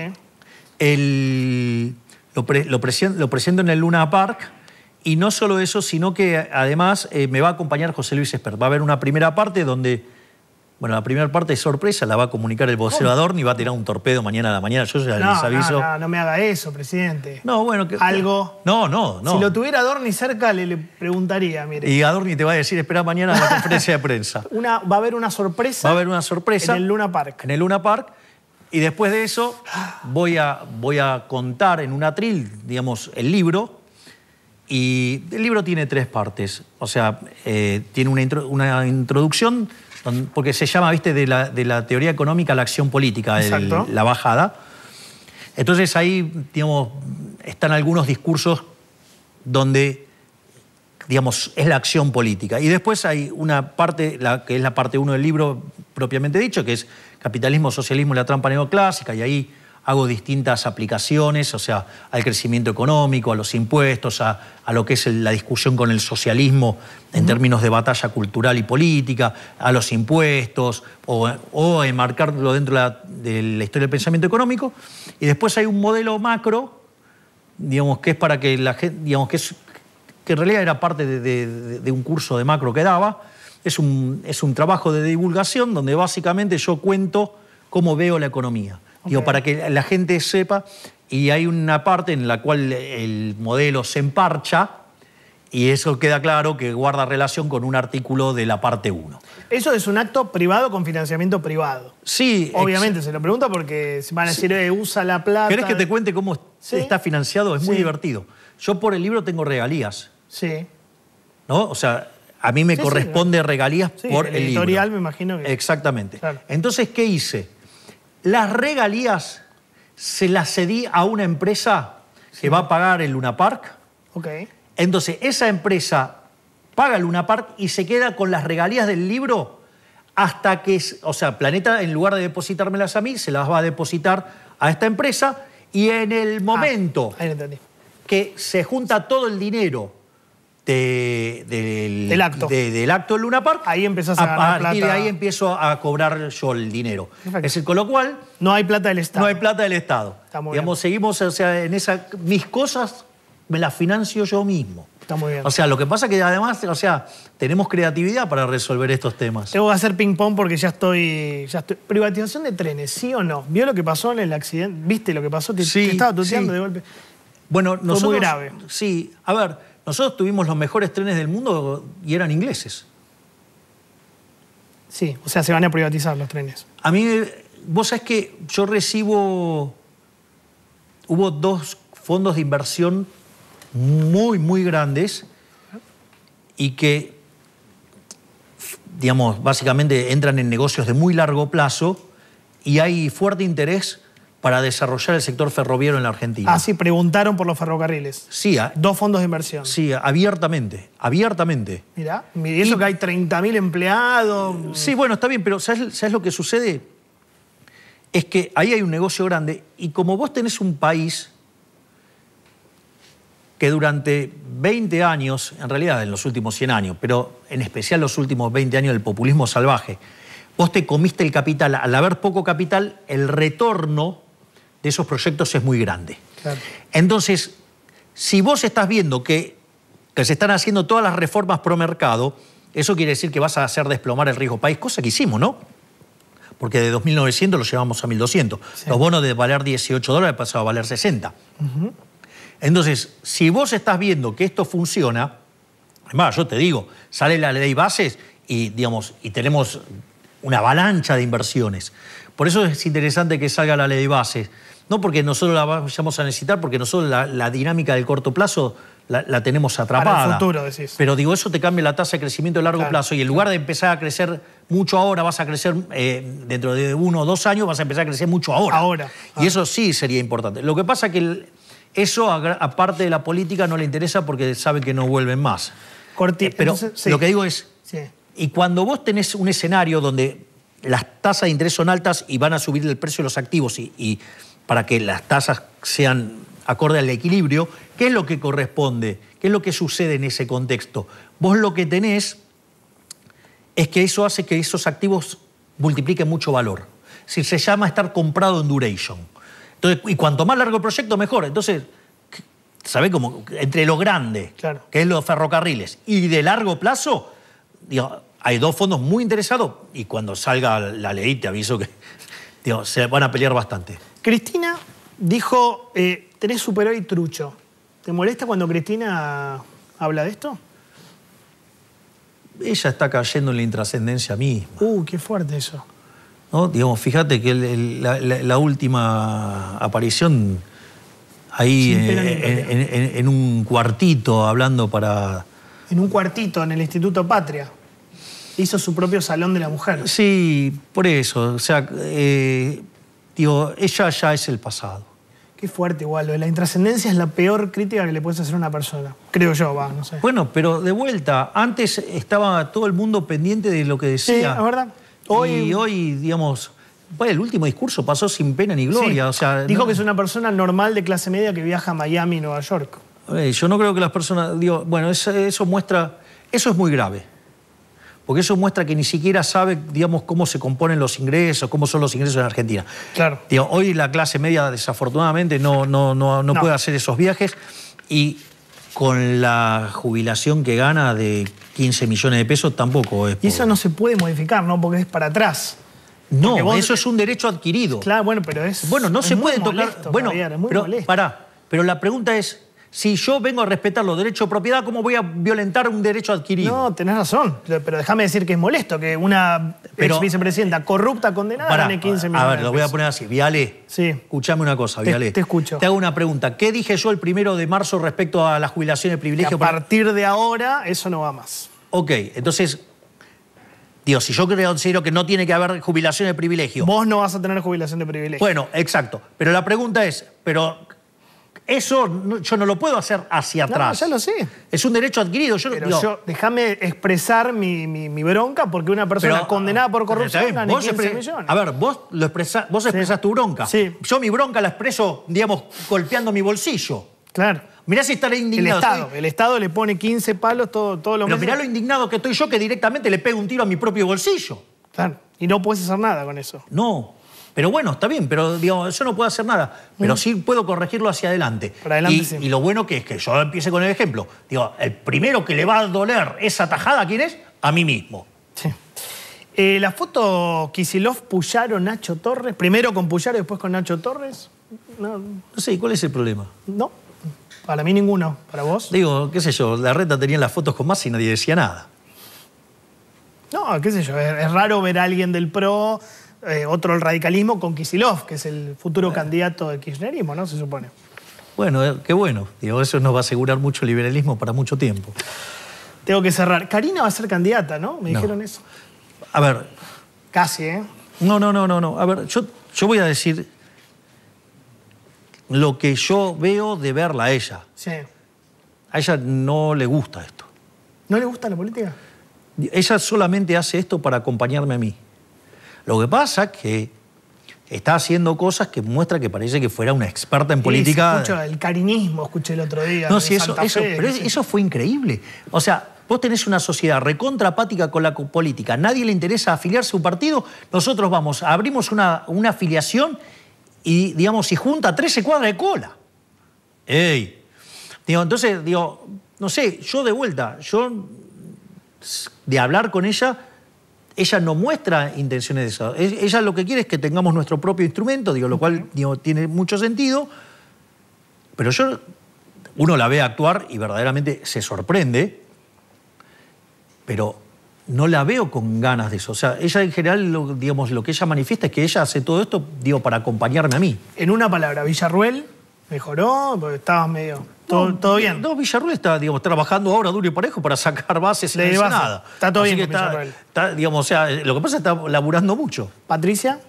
lo, presento, en el Luna Park y no solo eso, sino que eh, además eh, me va a acompañar José Luis Espert. Va a haber una primera parte donde bueno, la primera parte es sorpresa, la va a comunicar el vocero Adorni, va a tirar un torpedo mañana a la mañana. Yo ya les aviso. No, me haga eso, presidente. No, bueno, Algo. No, no, no. Si lo tuviera Adorni cerca, le, preguntaría, mire. Y Adorni te va a decir, espera mañana la conferencia de prensa. Una, va a haber una sorpresa. Va a haber una sorpresa. En el Luna Park. En el Luna Park. Y después de eso, voy a, contar en un atril, digamos, el libro. Y el libro tiene tres partes. O sea, eh, tiene una introducción porque se llama, viste, de la, de la teoría económica la acción política, la bajada. Entonces ahí, digamos, están algunos discursos donde, digamos, es la acción política. Y después hay una parte, la, que es la parte 1 del libro propiamente dicho, que es Capitalismo, Socialismo y la trampa neoclásica, y ahí hago distintas aplicaciones, o sea, al crecimiento económico, a los impuestos, a, lo que es la discusión con el socialismo en términos de batalla cultural y política, a los impuestos, o, o enmarcarlo dentro de la, historia del pensamiento económico. Y después hay un modelo macro, digamos, que es para que la gente, digamos, que, que en realidad era parte de, de, un curso de macro que daba, es un, es un trabajo de divulgación donde básicamente yo cuento cómo veo la economía para que la gente sepa, y hay una parte en la cual el modelo se emparcha, y eso queda claro que guarda relación con un artículo de la parte 1. Eso es un acto privado con financiamiento privado. Sí. Obviamente, se lo pregunta porque van a decir, eh, usa la plata. ¿Querés que te cuente cómo está financiado? Es muy divertido. Yo por el libro tengo regalías. Sí. ¿No? O sea, a mí me corresponde regalías por el, editorial, me imagino que. Exactamente. Entonces, ¿qué hice? Las regalías se las cedí a una empresa que va a pagar el Luna Park. Ok. Entonces, esa empresa paga el Luna Park y se queda con las regalías del libro hasta que, o sea, Planeta, en lugar de depositármelas a mí, se las va a depositar a esta empresa y en el ah, momento que se junta todo el dinero del, acto. del acto Luna Park. Ahí empiezas a, pagar ganar de ahí empiezo a cobrar yo el dinero. Es decir, con lo cual... No hay plata del Estado. No hay plata del Estado. Digamos, seguimos, o sea, en esa... Mis cosas me las financio yo mismo. Está muy bien. O sea, lo que pasa es que además, o sea, tenemos creatividad para resolver estos temas. Tengo que hacer ping-pong porque ya estoy, Privatización de trenes, ¿sí o no? ¿Vio lo que pasó en el accidente? ¿Viste lo que pasó? sí, estaba tuteando de golpe. Bueno, Fue muy grave. Sí, a ver, nosotros tuvimos los mejores trenes del mundo y eran ingleses. Sí, o sea, se van a privatizar los trenes. A mí, vos sabés que yo recibo, hubo dos fondos de inversión muy, muy grandes y que, digamos, básicamente entran en negocios de muy largo plazo y hay fuerte interés para desarrollar el sector ferroviario en la Argentina. Ah, sí, preguntaron por los ferrocarriles. Sí. Ah, Dos fondos de inversión. Sí, abiertamente, abiertamente. Mirá, midiendo que hay 30.000 empleados. Sí, bueno, está bien, pero ¿sabes, ¿sabes lo que sucede? Es que ahí hay un negocio grande y como vos tenés un país que durante 20 años, en realidad en los últimos 100 años, pero en especial los últimos 20 años del populismo salvaje, vos te comiste el capital, al haber poco capital, el retorno de esos proyectos es muy grande. Entonces, si vos estás viendo que, se están haciendo todas las reformas pro mercado, eso quiere decir que vas a hacer desplomar el riesgo país, cosa que hicimos, ¿no? Porque de 2.900 lo llevamos a 1.200. Los bonos de valer 18 dólares pasaron a valer 60. Entonces, si vos estás viendo que esto funciona, además yo te digo, sale la ley bases y, digamos, y tenemos una avalancha de inversiones. Por eso es interesante que salga la ley bases, no porque nosotros la vayamos a necesitar, porque nosotros la, la dinámica del corto plazo la, tenemos atrapada. Para el futuro, decís. Pero digo, eso te cambia la tasa de crecimiento de largo plazo y en lugar de empezar a crecer mucho ahora, vas a crecer eh, dentro de uno o dos años, vas a empezar a crecer mucho ahora. Ahora. Y ah. eso sí sería importante. Lo que pasa es que eso, aparte de la política, no le interesa porque sabe que no vuelven más. Corti, eh, pero lo que digo es, y cuando vos tenés un escenario donde las tasas de interés son altas y van a subir el precio de los activos y para que las tasas sean acorde al equilibrio, ¿qué es lo que corresponde? ¿Qué es lo que sucede en ese contexto? Vos lo que tenés es que eso hace que esos activos multipliquen mucho valor. Si se llama estar comprado en duration. Entonces, y cuanto más largo el proyecto, mejor. Entonces, ¿sabés cómo? Entre lo grande, claro. que es los ferrocarriles, y de largo plazo, hay dos fondos muy interesados, y cuando salga la ley, te aviso que se van a pelear bastante. Cristina dijo, eh, tenés tenés y trucho. ¿Te molesta cuando Cristina habla de esto? Ella está cayendo en la intrascendencia misma. Uh, qué fuerte eso. ¿No? Digamos, fíjate que la, última aparición ahí eh, en un cuartito hablando para... En un cuartito en el Instituto Patria hizo su propio salón de la mujer. Sí, por eso. O sea, eh, digo, ella ya es el pasado. Qué fuerte, igual. la intrascendencia es la peor crítica que le puedes hacer a una persona. Creo yo, va, no sé. Bueno, pero de vuelta, antes estaba todo el mundo pendiente de lo que decía. Sí, es verdad. Hoy... Y hoy, digamos, el último discurso pasó sin pena ni gloria. Dijo que es una persona normal de clase media que viaja a Miami y Nueva York. Eh, yo no creo que las personas. Digo, bueno, eso muestra. Eso es muy grave porque eso muestra que ni siquiera sabe, digamos, cómo se componen los ingresos, cómo son los ingresos en Argentina. Claro. hoy la clase media, desafortunadamente, no, no, no, no, puede hacer esos viajes y con la jubilación que gana de 15 millones de pesos tampoco es. Y eso no se puede modificar, ¿no? Porque es para atrás. No, eso es un derecho adquirido. Claro, bueno, pero es. Bueno, no se puede tocar. Bueno, pero, pará, pero la pregunta es: si yo vengo a respetar los derechos de propiedad, ¿cómo voy a violentar un derecho adquirido? No, tenés razón. Pero déjame decir que es molesto que una vicepresidenta corrupta condenada para, 15 millones. A ver, lo voy a poner así. Viale, sí. escuchame una cosa, Viale. Te, escucho. Te hago una pregunta. ¿Qué dije yo el primero de marzo respecto a la jubilación de privilegio? a partir de ahora, eso no va más. Ok, entonces, Dios, si yo considero que no tiene que haber jubilación de privilegio. Vos no vas a tener jubilación de privilegio. Bueno, exacto. Pero la pregunta es, pero eso yo no lo puedo hacer hacia atrás. No, lo sé. Es un derecho adquirido. Yo, Pero déjame expresar mi, bronca porque una persona condenada por corrupción gana A ver, vos, lo expresa, vos expresás tu bronca. Sí. Yo mi bronca la expreso, digamos, golpeando mi bolsillo. Claro. Mirá si estaré indignado. El Estado, le pone 15 palos todo, todos los Pero mirá lo indignado que estoy yo que directamente le pego un tiro a mi propio bolsillo. Claro. Y no puedes hacer nada con eso. No. Pero bueno, está bien, pero digo, yo no puedo hacer nada. Pero mm. sí puedo corregirlo hacia adelante. y, lo bueno que es que yo empiece con el ejemplo. Digo, el primero que le va a doler esa tajada, ¿quién es? A mí mismo. Sí. Eh, la foto Kisilov, Puyaro, Nacho Torres. Primero con Puyaro, después con Nacho Torres. No, sé, ¿cuál es el problema? No, para mí ninguno. ¿Para vos? Digo, qué sé yo, la reta tenía las fotos con más y nadie decía nada. No, qué sé yo, es raro ver a alguien del PRO eh, otro el radicalismo con Kisilov, que es el futuro candidato de kirchnerismo, ¿no? Se supone. Bueno, eh, qué bueno. Digo, eso nos va a asegurar mucho liberalismo para mucho tiempo. Tengo que cerrar. Karina va a ser candidata, ¿no? Me dijeron eso. A ver. Casi, ¿eh? No, no, no, no, no. A ver, yo, yo voy a decir lo que yo veo de verla a ella. Sí. A ella no le gusta esto. ¿No le gusta la política? Ella solamente hace esto para acompañarme a mí. Lo que pasa es que está haciendo cosas que muestra que parece que fuera una experta en política. Escucho el carinismo, escuché el otro día. No, sí, eso, eso, fue increíble. O sea, vos tenés una sociedad recontrapática con la política, nadie le interesa afiliarse a un partido, nosotros vamos, abrimos una, una afiliación y, digamos, y junta 13 cuadras de cola. ¡Ey! Digo, entonces, digo, no sé, yo de vuelta, yo de hablar con ella ella no muestra intenciones de eso. Ella lo que quiere es que tengamos nuestro propio instrumento, digo, lo cual tiene mucho sentido. Pero yo, uno la ve actuar y verdaderamente se sorprende, pero no la veo con ganas de eso. O sea, ella en general, lo, digamos, lo que ella manifiesta es que ella hace todo esto, digo, para acompañarme a mí. En una palabra, Villarruel mejoró, porque estabas medio... ¿Todo, bien? No, Villarruel está digamos, trabajando ahora duro y parejo para sacar bases Le nada. Está todo bien está, digamos, o sea, lo que pasa es que está laburando mucho. ¿Patricia?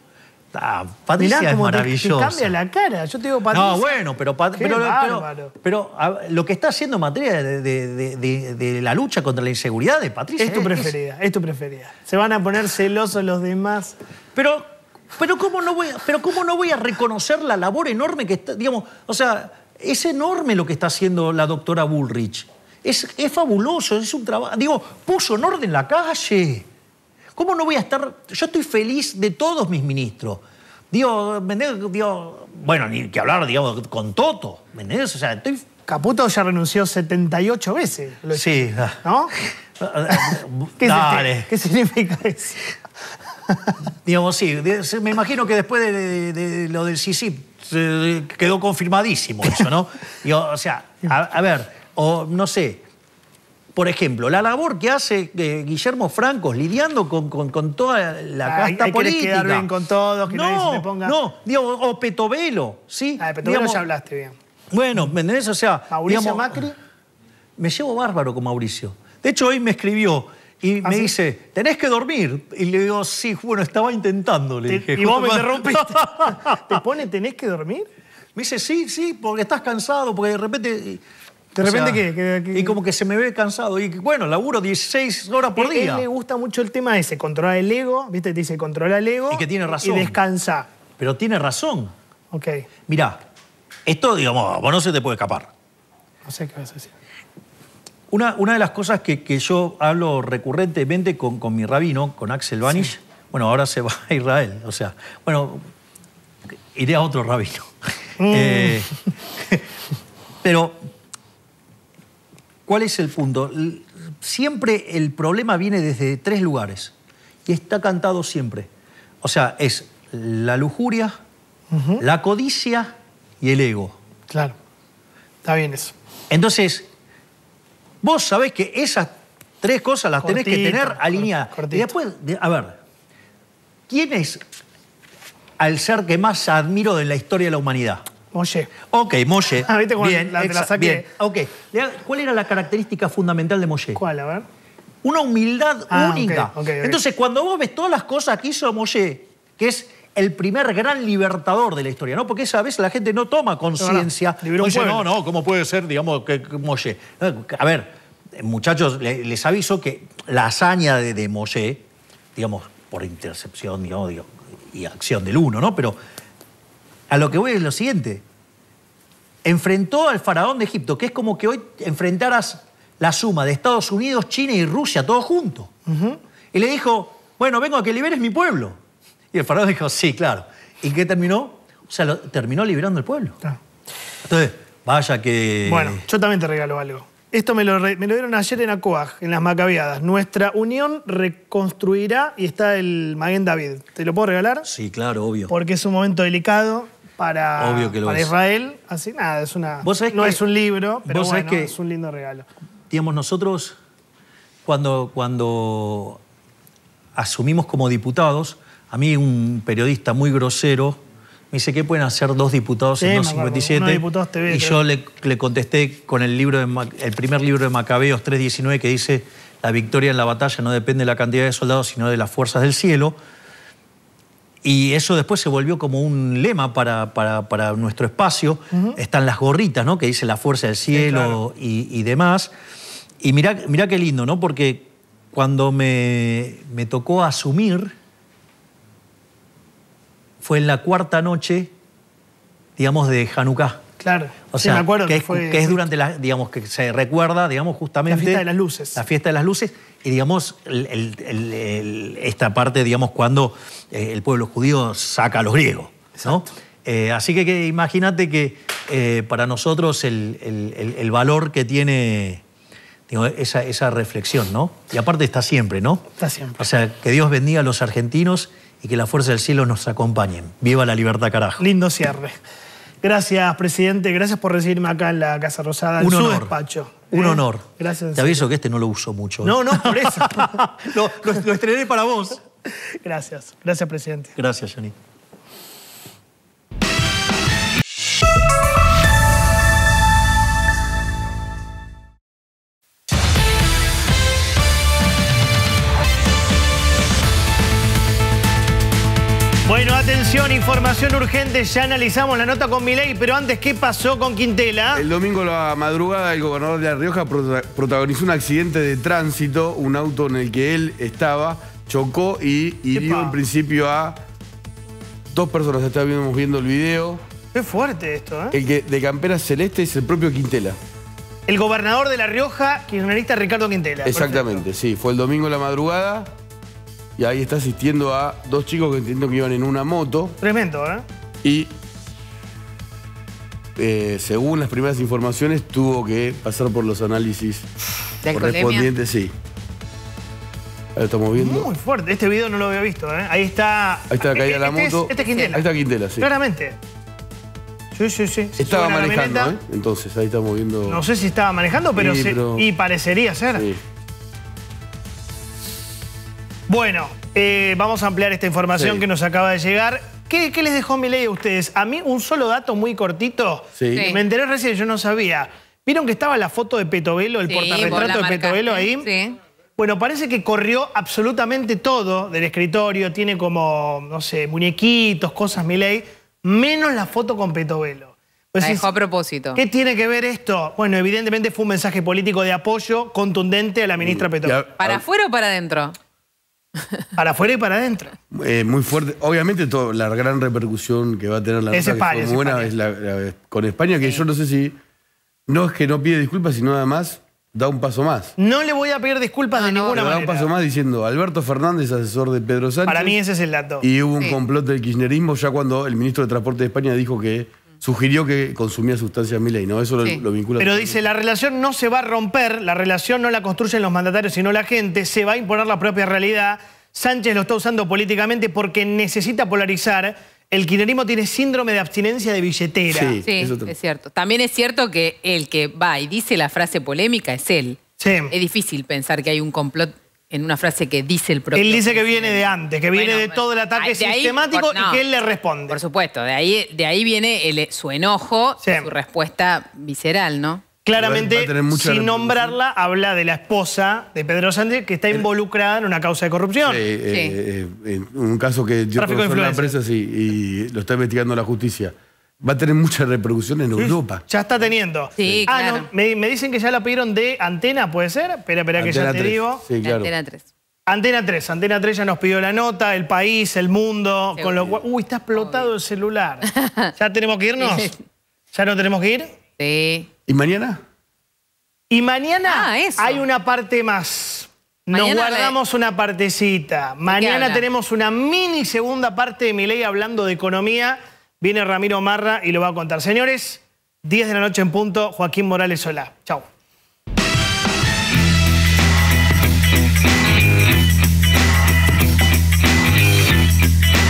Ah, Patricia es maravillosa. cambia la cara. Yo te digo Patricia. No, bueno, pero, pero, pero, pero lo que está haciendo en materia de, la lucha contra la inseguridad de Patricia. Es tu preferida, tu preferida. Se van a poner celosos los demás. Pero, pero, ¿cómo no voy, pero ¿cómo no voy a reconocer la labor enorme que está, digamos, o sea, es enorme lo que está haciendo la doctora Bullrich. Es, es fabuloso, es un trabajo. Digo, puso en orden la calle. ¿Cómo no voy a estar.? Yo estoy feliz de todos mis ministros. Digo, bueno, ni que hablar, digamos, con Toto. ¿Me O sea, estoy. Caputo ya renunció 78 veces. sí. Ah. ¿No? ¿Qué, Dale. ¿Qué significa eso? digamos, sí. Me imagino que después de, lo del CICIP quedó confirmadísimo eso, ¿no? o sea, a, ver, o no sé, por ejemplo, la labor que hace eh, Guillermo Francos lidiando con, con, toda la Ay, casta hay política. quedar bien con todos, que no, nadie se ponga... No, digo, o Petovelo, ¿sí? Ah, de Petovelo ya hablaste bien. Bueno, ¿me entendés? O sea... Mauricio Macri... Me llevo bárbaro con Mauricio. De hecho, hoy me escribió y me dice, tenés que dormir. Y le digo, sí, bueno, estaba intentando, le dije. Y vos me interrumpiste. ¿Te pone tenés que dormir? Me dice, sí, sí, porque estás cansado, porque de repente... Eh, ¿De repente ¿qué, Y como que se me ve cansado. Y bueno, laburo 16 horas por e-, día. A él le gusta mucho el tema ese, controlar el ego, ¿viste? Te dice, controla el ego. Y que tiene razón. Y descansa. Pero tiene razón. Ok. Mirá, esto, digamos, vos no se te puede escapar. No sé qué vas a decir. Una, de las cosas que, yo hablo recurrentemente con, con, mi rabino, con Axel Vanish, bueno, ahora se va a Israel, o sea, bueno, iré a otro rabino. Mm. Eh, pero, ¿cuál es el punto? Siempre el problema viene desde tres lugares y está cantado siempre. O sea, es la lujuria, la codicia y el ego. Claro, está bien eso. Entonces, Vos sabés que esas tres cosas las tenés que tener alineadas. Y después, a ver, ¿quién es al ser que más admiro de la historia de la humanidad? Moshe. Ok, Moshe. Ah, ¿viste bien, la, te la saqué? ok. ¿Cuál era la característica fundamental de Moshe? ¿Cuál, a ver? Una humildad ah, única. Entonces, cuando vos ves todas las cosas que hizo Moshe, que es el primer gran libertador de la historia, ¿no? Porque esa vez la gente no toma conciencia. No, no. ¿cómo puede ser, digamos, que, A ver, muchachos, les, aviso que la hazaña de, de Moshe, digamos, por intercepción y odio, y acción del uno, ¿no? Pero a lo que voy es lo siguiente. Enfrentó al faraón de Egipto, que es como que hoy enfrentaras la suma de Estados Unidos, China y Rusia, todos juntos. Y le dijo, bueno, vengo a que liberes mi pueblo. Y el faraón dijo, sí, claro. ¿Y qué terminó? O sea, terminó liberando el pueblo. Entonces, vaya que... Bueno, yo también te regalo algo. Esto me lo, dieron ayer en Acoaj, en las Macabeadas. Nuestra unión reconstruirá y está el Maguén David. ¿Te lo puedo regalar? Sí, claro, obvio. Porque es un momento delicado para, Israel. Así nada, es una. no es un libro, pero bueno, es un lindo regalo. Digamos, nosotros, cuando, cuando asumimos como diputados, a mí un periodista muy grosero me dice, ¿qué pueden hacer dos diputados en 257? y yo le, contesté con el, libro el primer libro de Macabeos 3.19 que dice, la victoria en la batalla no depende de la cantidad de soldados, sino de las fuerzas del cielo. Y eso después se volvió como un lema para, para, nuestro espacio. Están las gorritas, ¿no? Que dice la fuerza del cielo y, demás. Y mirá, qué lindo, ¿no? Porque cuando me, me tocó asumir fue en la cuarta noche, digamos, de Hanukkah. Claro. O sea, me acuerdo que, es, durante la, digamos, que se recuerda, digamos, justamente. La fiesta de las luces. La fiesta de las luces. Y, digamos, esta parte, digamos, cuando eh, el pueblo judío saca a los griegos. ¿no? Eh, así que, imagínate que eh, para nosotros el, valor que tiene esa, esa reflexión, ¿no? Y aparte está siempre, ¿no? Está siempre. O sea, que Dios bendiga a los argentinos y que la fuerza del cielo nos acompañen. Viva la libertad, carajo. Lindo cierre. Gracias, presidente. Gracias por recibirme acá en la Casa Rosada, Un honor. despacho. Un ¿Eh? honor. Gracias. Te aviso que este no lo uso mucho. No, ¿eh? no, por eso. lo, estrené para vos. Gracias. Gracias, presidente. Gracias, Janine. información urgente. Ya analizamos la nota con Milei, pero antes, ¿qué pasó con Quintela? El domingo a la madrugada, el gobernador de La Rioja protagonizó un accidente de tránsito. Un auto en el que él estaba chocó y hirió en principio a dos personas. Estábamos viendo el video. Qué fuerte esto, ¿eh? El que de campera celeste es el propio Quintela. El gobernador de La Rioja, kirchnerista Ricardo Quintela. Exactamente, sí. Fue el domingo a la madrugada y ahí está asistiendo a dos chicos que entiendo que iban en una moto. Tremendo, ¿eh? Y eh, según las primeras informaciones, tuvo que pasar por los análisis correspondientes, sí. Ahí lo estamos viendo. Muy fuerte, este video no lo había visto, ¿eh? Ahí está... Ahí está caída de la este moto. Este Quintela. Ahí está Quintela, sí. Claramente. Sí, sí, sí. estaba manejando, ¿eh? Entonces, ahí está viendo... No sé si estaba manejando, pero, sí, y parecería ser. Sí. Bueno, eh, vamos a ampliar esta información que nos acaba de llegar. ¿Qué, les dejó mi ley a ustedes? A mí un solo dato muy cortito. Sí. Me enteré recién, yo no sabía. ¿Vieron que estaba la foto de Petovelo, el portarretrato de Petovelo ahí? Sí. Bueno, parece que corrió absolutamente todo del escritorio. Tiene como, no sé, muñequitos, cosas, Milei, menos la foto con Petovelo. Pues a propósito. ¿Qué tiene que ver esto? Bueno, evidentemente fue un mensaje político de apoyo contundente a la ministra Petovelo. ¿Para afuera o para adentro? Para afuera y para adentro. Eh, muy fuerte. Obviamente todo, la gran repercusión que va a tener la es es con España, que yo no sé si... No es que no pide disculpas, sino nada más da un paso más. No le voy a pedir disculpas de ninguna manera. Da un paso más diciendo, Alberto Fernández, asesor de Pedro Sánchez. Para mí ese es el dato. Y hubo un complot del kirchnerismo ya cuando el ministro de Transporte de España dijo que sugirió que consumía sustancias Milei, ¿no? Eso lo, vincula. Pero dice, la relación no se va a romper, la relación no la construyen los mandatarios, sino la gente, se va a imponer la propia realidad. Sánchez lo está usando políticamente porque necesita polarizar. El kirchnerismo tiene síndrome de abstinencia de billetera. Sí, es cierto. También es cierto que el que va y dice la frase polémica es él. Es difícil pensar que hay un complot en una frase que dice el propio. Él dice que viene de antes, que viene de todo el ataque sistemático y que él le responde. Por supuesto, de ahí, de ahí viene el, su enojo, su respuesta visceral, ¿no? Claramente, sin nombrarla, habla de la esposa de Pedro Sánchez que está involucrada en una causa de corrupción. Eh, eh, eh, un caso que yo a la empresa, sí, y lo está investigando la justicia. Va a tener mucha reproducción en Europa. Ya está teniendo. Sí, ah, no, me, dicen que ya la pidieron de Antena, ¿puede ser? Espera, espera, que ya te digo. Antena 3. Antena 3. Antena 3 ya nos pidió la nota, el país, el mundo. uy, está explotado el celular. ¿Ya tenemos que irnos? ¿Ya no tenemos que ir? Sí. ¿Y mañana? Y mañana ah, hay una parte más. Nos guardamos una partecita. Mañana tenemos una mini segunda parte de mi ley hablando de economía. Viene Ramiro Marra y lo va a contar. Señores, 10 de la noche en punto, Joaquín Morales Solá. Chao.